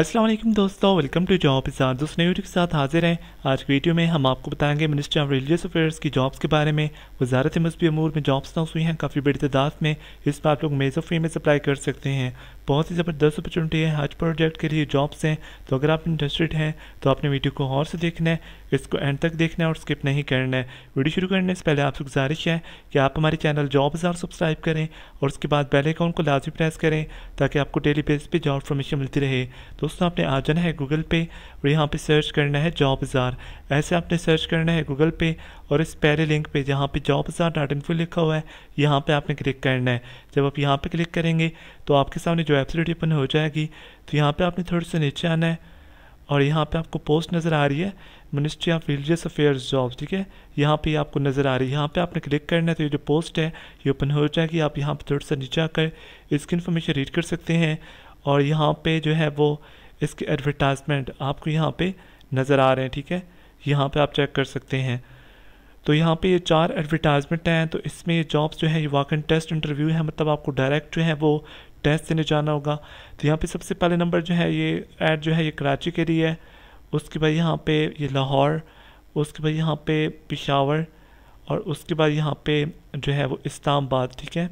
असलम दोस्तों welcome to job इजार दोस्तों video के साथ हाजिर हैं आज की वीडियो में हम आपको बताएंगे मिनिस्ट्री ऑफ रिलीजियस अफेयर्स की जॉब्स के बारे में वजारत मजबी अमूर में जॉब्स नाउस हुई हैं काफ़ी बड़ी तादाद में इस पर आप लोग मेज़ ऑफ में अप्लाई कर सकते हैं बहुत ही ज़बरदस्त अपॉर्चुनिटी है हज प्रोजेक्ट के लिए जॉब्स हैं तो अगर आप इंटरेस्टेड हैं तो आपने वीडियो को और से देखना है इसको एंड तक देखना है और स्किप नहीं करना है वीडियो शुरू करने से पहले आपसे गुजारिश है कि आप हमारे चैनल जॉब हज़ार सब्सक्राइब करें और उसके बाद बेल अकाउंट को लाजमी प्रेस करें ताकि आपको डेली बेस पर जॉब इन्फॉर्मेशन मिलती रहे तो दोस्तों आपने आ जाना है गूगल पे और यहाँ पे सर्च करना है जॉब बाज़ार ऐसे आपने सर्च करना है गूगल पे और इस पहले लिंक पे जहाँ पे जॉब बाज़ार डॉट फुल लिखा हुआ है यहाँ पे आपने क्लिक करना है जब आप यहाँ पे क्लिक करेंगे तो आपके सामने जो वेबसाइट ओपन हो जाएगी तो यहाँ पर आपने थोड़े से नीचे आना है और यहाँ पर आपको पोस्ट नज़र आ रही है ministry of religious affairs job ठीक है यहाँ पे आपको नज़र आ रही है यहाँ पे आपने क्लिक करना है तो ये जो पोस्ट है ये ओपन हो जाएगी आप यहाँ पर थोड़ा सा नीचे आकर इसकी इन्फॉर्मेशन रीड कर सकते हैं और यहाँ पे जो है वो इसके एडवर्टाइजमेंट आपको यहाँ पे नज़र आ रहे हैं ठीक है यहाँ पे आप चेक कर सकते हैं तो यहाँ पे ये चार एडवर्टाइजमेंट हैं तो इसमें ये जॉब्स जो है ये वाकन टेस्ट इंटरव्यू है मतलब आपको डायरेक्ट जो है वो टेस्ट देने जाना होगा तो यहाँ पर सबसे पहले नंबर जो है ये एड जो है ये कराची के लिए है उसके बाद यहाँ पर ये लाहौर उसके बाद यहाँ पर पिशावर और उसके बाद यहाँ पे जो है वो इस्लामाबाद ठीक है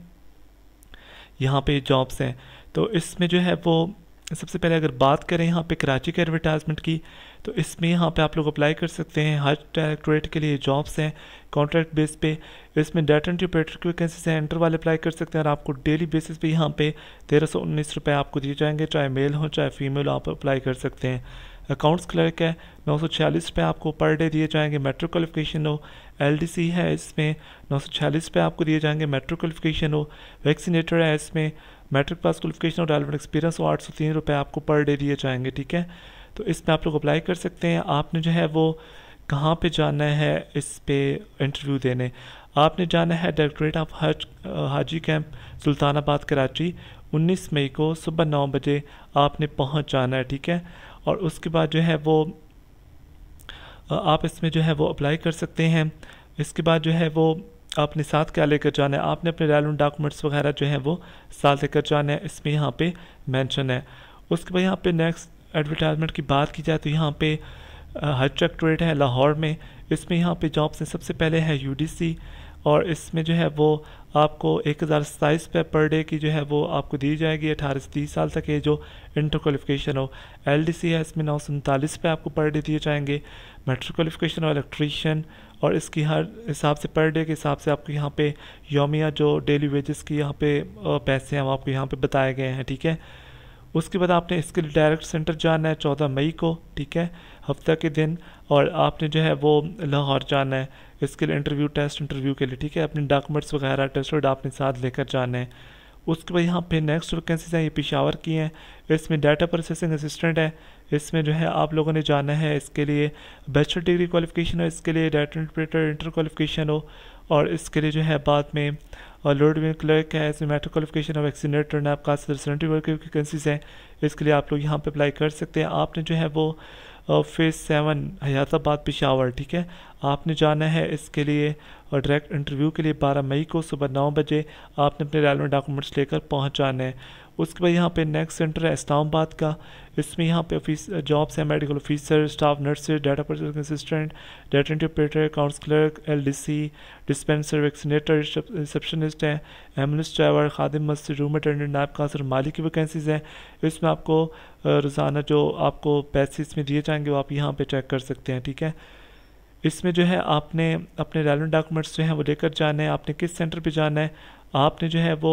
यहाँ पे जॉब्स हैं तो इसमें जो है वो सबसे पहले अगर बात करें यहाँ पे कराची के एडवर्टाइजमेंट की तो इसमें यहाँ पे आप लोग अप्लाई कर सकते हैं हर डायरेक्टोरेट के लिए जॉब्स हैं कॉन्ट्रैक्ट बेस पे इसमें डाटा एंड ऑपरेटर की वैकेंसीज हैं एंटर वाले अप्लाई कर सकते हैं और आपको डेली बेसिस पे यहाँ पे तेरह सौ उन्नीस रुपये आपको दिए जाएंगे चाहे मेल हो चाहे फीमेल हो आप अप्लाई कर सकते हैं अकाउंट्स क्लर्क है नौ सौ छियालीस रुपये आपको पर डे दिए जाएंगे मेट्रिक क्वालिफिकेशन हो सी है इसमें नौ सौ छियालीस रुपये आपको दिए जाएंगे मेट्रिक क्वालिफिकेशन हो वैक्सीनेटर है इसमें मेट्रिक पास क्वालिफिकेशन और डेवलपमेंट एक्सपीरियंस हो आठ सौ तीन रुपये आपको पर डे दिए जाएंगे ठीक है तो इसमें आप लोग अप्लाई कर सकते हैं आपने जो है वो कहाँ पे जाना है इस पर इंटरव्यू देने आपने जाना है डायरेक्ट्रेट ऑफ हज हाजी कैंप सुल्तानाबाद कराची उन्नीस मई को सुबह नौ बजे आपने पहुँच जाना है ठीक है और उसके बाद जो है वो आप इसमें जो है वो अप्लाई कर सकते हैं इसके बाद जो है वो आपने साथ क्या लेकर जाना है आपने अपने रेलेवेंट डॉक्यूमेंट्स वगैरह जो है वो साथ लेकर जाना है इसमें यहाँ पे मेंशन है उसके बाद यहाँ पे नेक्स्ट एडवर्टाइजमेंट की बात की जाए तो यहाँ पे हज सेक्ट्रेट है लाहौर में इसमें यहाँ पे जॉब्स हैं सबसे पहले है यू और इसमें जो है वो आपको एक हज़ार सत्ताईस रुपये पर डे की जो है वो आपको दी जाएगी अठारह से तीस साल तक ये जो इंटर क्वालिफिकेशन हो एल डी सी है इसमें नौ सौ उनतालीस रुपये आपको पर डे दिए जाएंगे मेट्रिक क्वालिफिकेशन और इलेक्ट्रीशियन और इसकी हर हिसाब से पर डे के हिसाब से आपको यहाँ पे योमिया जो डेली वेजेस की यहाँ पे पैसे हैं वो आपको यहाँ पे बताए गए हैं ठीक है उसके बाद आपने इसके लिए डायरेक्ट सेंटर जाना है चौदह मई को ठीक है हफ्ता के दिन और आपने जो है वो लाहौर जाना है इसके लिए इंटरव्यू टेस्ट इंटरव्यू के लिए ठीक है अपने डॉक्यूमेंट्स वगैरह टेस्टेड आपने साथ लेकर जाने हैं उसके बाद यहाँ पे नेक्स्ट वैकेंसीज हैं ये पिशावर की हैं इसमें डाटा प्रोसेसिंग असिस्टेंट है इसमें जो है आप लोगों ने जाना है इसके लिए बैचलर डिग्री क्वालिफिकेशन हो इसके लिए डाटा इंटरप्रेटर इंटर क्वालिफिकेशन हो और इसके लिए जो है बाद में और लोड में क्लर्क है इसमें मेट्रिक क्वालिफिकेशन और वैक्सीनेटर ने आपका सेंट्री वर्क की वैकेंसीज हैं इसके लिए आप लोग यहाँ पर अप्लाई कर सकते हैं आपने जो है वो फेज़ सेवन हयातबाद पिशावर ठीक है आपने जाना है इसके लिए और डायरेक्ट इंटरव्यू के लिए बारह मई को सुबह नौ बजे आपने अपने रेलवे डॉक्यूमेंट्स लेकर पहुँच जाना है उसके बाद यहाँ पे नेक्स्ट सेंटर है इस्लामाबाद का इसमें यहाँ पे ऑफिस जॉब्स हैं medical officer staff nurses data processing assistant data interpreter accounts clerk L dispenser vaccinator receptionist हैं एम्बुलेंस ड्राइवर खादि मस्जिद रूम अटेंडेंट नायब सर मालिक की वैकेंसीज़ हैं इसमें आपको रोज़ाना जो आपको पैसे इसमें दिए जाएंगे वो आप यहाँ पर चेक कर सकते हैं ठीक है इसमें जो है आपने अपने रेलवेंट डॉक्यूमेंट्स जो हैं वो लेकर जाना है आपने किस सेंटर पे जाना है आपने जो है वो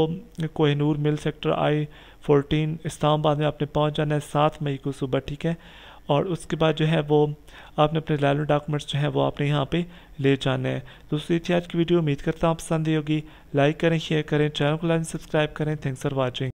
Kohinoor mill sector I fourteen Islamabad में आपने पहुंच जाना है सात मई को सुबह ठीक है और उसके बाद जो है वो आपने अपने रेलवेंट डॉक्यूमेंट्स जो हैं वो आपने यहाँ पर ले जाना है दूसरी थी आज की वीडियो उम्मीद करता हूँ पसंद ही होगी लाइक करें शेयर करें चैनल को लाइन सब्सक्राइब करें थैंक्स फॉर वॉचिंग